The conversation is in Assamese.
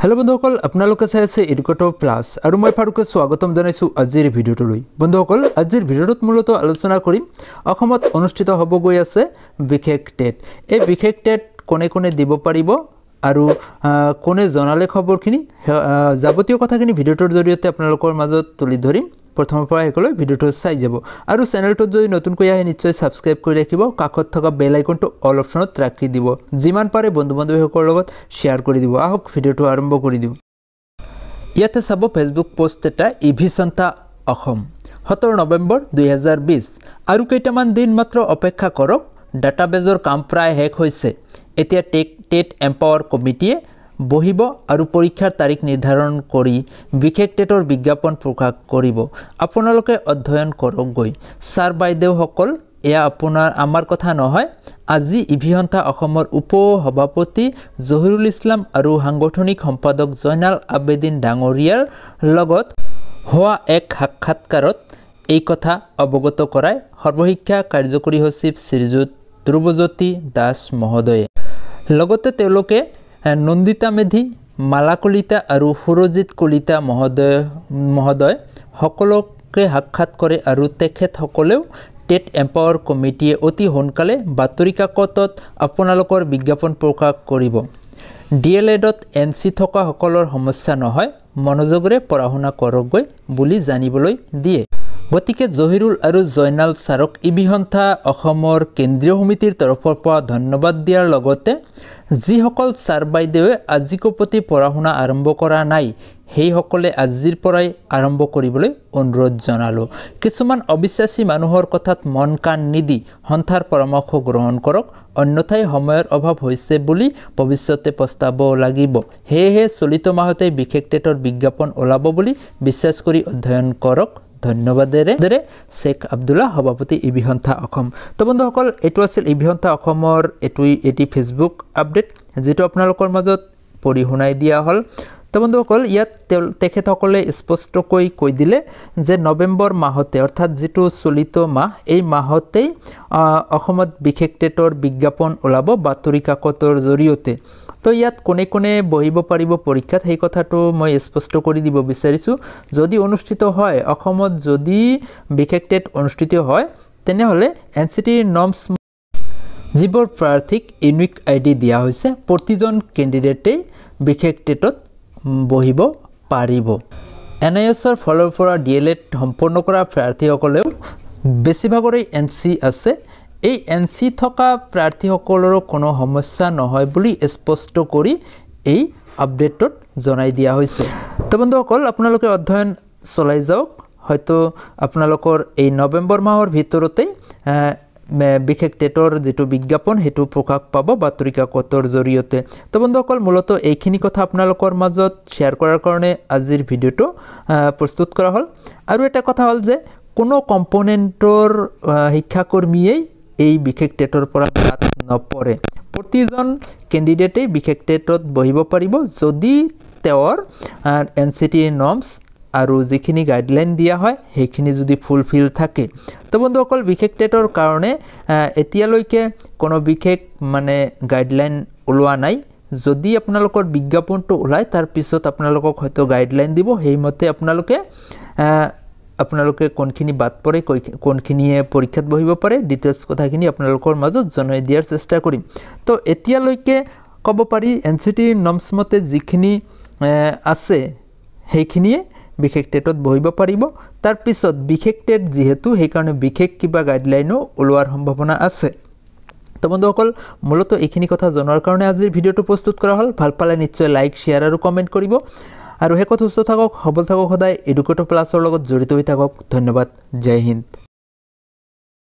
হেল্ল' বন্ধুসকল আপোনালোকে চাই আছে এডুকেটৰ প্লাছ আৰু মই ফাৰুকে স্বাগতম জনাইছোঁ আজিৰ ভিডিঅ'টোলৈ বন্ধুসকল আজিৰ ভিডিঅ'টোত মূলতঃ আলোচনা কৰিম অসমত অনুষ্ঠিত হ'ব গৈ আছে বিশেষ টেট এই বিশেষ টেট কোনে কোনে দিব পাৰিব আৰু কোনে জনালে খবৰখিনি যাৱতীয় কথাখিনি ভিডিঅ'টোৰ জৰিয়তে আপোনালোকৰ মাজত তুলি ধৰিম প্ৰথমৰ পৰা শেষলৈ ভিডিঅ'টো চাই যাব আৰু চেনেলটোত যদি নতুনকৈ আহে নিশ্চয় ছাবস্ক্ৰাইব কৰি ৰাখিব কাষত থকা বেল আইকনটো অল অপশ্যনত ৰাখি দিব যিমান পাৰে বন্ধু বান্ধৱীসকলৰ লগত শ্বেয়াৰ কৰি দিব আহক ভিডিঅ'টো আৰম্ভ কৰি দিওঁ ইয়াতে চাব ফেচবুক পষ্ট এটা ইভি চন্তা অসম সোতৰ নৱেম্বৰ দুহেজাৰ বিছ আৰু কেইটামান দিন মাত্ৰ অপেক্ষা কৰক ডাটাবেজৰ কাম প্ৰায় শেষ হৈছে এতিয়া টেক টেট এম্পাৱাৰ কমিটিয়ে বহিব আৰু পৰীক্ষাৰ তাৰিখ নিৰ্ধাৰণ কৰি বিশেষ টেটৰ বিজ্ঞাপন প্ৰকাশ কৰিব আপোনালোকে অধ্যয়ন কৰকগৈ ছাৰ বাইদেউসকল এয়া আপোনাৰ আমাৰ কথা নহয় আজি ইভিহন্তা অসমৰ উপ সভাপতি জহিৰুল ইছলাম আৰু সাংগঠনিক সম্পাদক জয়নাল আবেদিন ডাঙৰীয়াৰ লগত হোৱা এক সাক্ষাৎকাৰত এই কথা অৱগত কৰাই সৰ্বশিক্ষা কাৰ্যকৰী সচিব শ্ৰীযুত ধ্ৰুৱজ্যোতি দাস মহোদয়ে লগতে তেওঁলোকে নন্দিতা মেধি মালা কলিতা আৰু সুৰজিত কলিতা মহোদয় মহোদয় সকলোকে সাক্ষাৎ কৰে আৰু তেখেতসকলেও টেট এম্পাৱাৰ কমিটিয়ে অতি সোনকালে বাতৰি কাকতত আপোনালোকৰ বিজ্ঞাপন প্ৰকাশ কৰিব ডি এল এডত এন চি থকাসকলৰ সমস্যা নহয় মনোযোগেৰে পঢ়া শুনা কৰকগৈ বুলি জানিবলৈ দিয়ে গতিকে জহিৰুল আৰু জয়নাল ছাৰক ইবি সন্থা অসমৰ কেন্দ্ৰীয় সমিতিৰ তৰফৰ পৰা ধন্যবাদ দিয়াৰ লগতে যিসকল ছাৰ বাইদেৱে আজিকো প্ৰতি পঢ়া শুনা আৰম্ভ কৰা নাই সেইসকলে আজিৰ পৰাই আৰম্ভ কৰিবলৈ অনুৰোধ জনালোঁ কিছুমান অবিশ্বাসী মানুহৰ কথাত মন কাণ নিদি সন্থাৰ পৰামৰ্শ গ্ৰহণ কৰক অন্যথাই সময়ৰ অভাৱ হৈছে বুলি ভৱিষ্যতে পস্তাব লাগিব সেয়েহে চলিত মাহতে বিশেষ টেটৰ বিজ্ঞাপন ওলাব বুলি বিশ্বাস কৰি অধ্যয়ন কৰক ধন্যবাদেৰে শ্বেখ আব্দুল্লা সভাপতি ইবিহন্থা অসম তো বন্ধুসকল এইটো আছিল ইবিহন্থা অসমৰ এইটো এটি ফেচবুক আপডেট যিটো আপোনালোকৰ মাজত পঢ়ি শুনাই দিয়া হ'ল তো বন্ধুসকল ইয়াত তেওঁ তেখেতসকলে স্পষ্টকৈ কৈ দিলে যে নৱেম্বৰ মাহতে অৰ্থাৎ যিটো চলিত মাহ এই মাহতেই অসমত বিশেষ টেটৰ বিজ্ঞাপন ওলাব বাতৰি কাকতৰ জৰিয়তে তো ইয়াত কোনে কোনে বহিব পাৰিব পৰীক্ষাত সেই কথাটো মই স্পষ্ট কৰি দিব বিচাৰিছোঁ যদি অনুষ্ঠিত হয় অসমত যদি বিশেষ টেট অনুষ্ঠিত হয় তেনেহ'লে এন চি টিৰ নৰ্মছ যিবোৰ প্ৰাৰ্থীক ইউনিক আই ডি দিয়া হৈছে প্ৰতিজন কেণ্ডিডেটেই বিশেষ টেটত বহিব পাৰিব এন আই এছৰ ফালৰ পৰা ডি এল এড সম্পূৰ্ণ কৰা প্ৰাৰ্থীসকলেও বেছিভাগৰে এন চি আছে এই এন চি থকা প্ৰাৰ্থীসকলৰো কোনো সমস্যা নহয় বুলি স্পষ্ট কৰি এই আপডেটত জনাই দিয়া হৈছে তো বন্ধুসকল আপোনালোকে অধ্যয়ন চলাই যাওক হয়তো আপোনালোকৰ এই নৱেম্বৰ মাহৰ ভিতৰতে বিশেষ টেটৰ যিটো বিজ্ঞাপন সেইটো প্ৰকাশ পাব বাতৰি কাকতৰ জৰিয়তে তো বন্ধুসকল মূলতঃ এইখিনি কথা আপোনালোকৰ মাজত শ্বেয়াৰ কৰাৰ কাৰণে আজিৰ ভিডিঅ'টো প্ৰস্তুত কৰা হ'ল আৰু এটা কথা হ'ল যে কোনো কম্পনেণ্টৰ শিক্ষাকৰ্মীয়ে এই বিশেষ টেটৰ পৰা বাদ নপৰে প্ৰতিজন কেণ্ডিডেটেই বিশেষ টেটত বহিব পাৰিব যদি তেওঁৰ এন চি টি নৰ্মছ আৰু যিখিনি গাইডলাইন দিয়া হয় সেইখিনি যদি ফুলফিল থাকে তো বন্ধুসকল বিশেষ টেটৰ কাৰণে এতিয়ালৈকে কোনো বিশেষ মানে গাইডলাইন ওলোৱা নাই যদি আপোনালোকৰ বিজ্ঞাপনটো ওলায় তাৰপিছত আপোনালোকক হয়তো গাইডলাইন দিব সেইমতে আপোনালোকে আপোনালোকে কোনখিনি বাদ পৰে কোনখিনিয়ে পৰীক্ষাত বহিব পাৰে ডিটেইলছ কথাখিনি আপোনালোকৰ মাজত জনাই দিয়াৰ চেষ্টা কৰিম তো এতিয়ালৈকে ক'ব পাৰি এন চি টিৰ নৰ্মছ মতে যিখিনি আছে সেইখিনিয়ে বিশেষ টেটত বহিব পাৰিব তাৰপিছত বিশেষ টেট যিহেতু সেইকাৰণে বিশেষ কিবা গাইডলাইনো ওলোৱাৰ সম্ভাৱনা আছে তো বন্ধুসকল মূলত এইখিনি কথা জনোৱাৰ কাৰণে আজিৰ ভিডিঅ'টো প্ৰস্তুত কৰা হ'ল ভাল পালে নিশ্চয় লাইক শ্বেয়াৰ আৰু কমেণ্ট কৰিব আৰু শেষত সুস্থ থাকক সবল থাকক সদায় এডুকেটৰ প্লাছৰ লগত জড়িত হৈ থাকক ধন্যবাদ জয় হিন্দ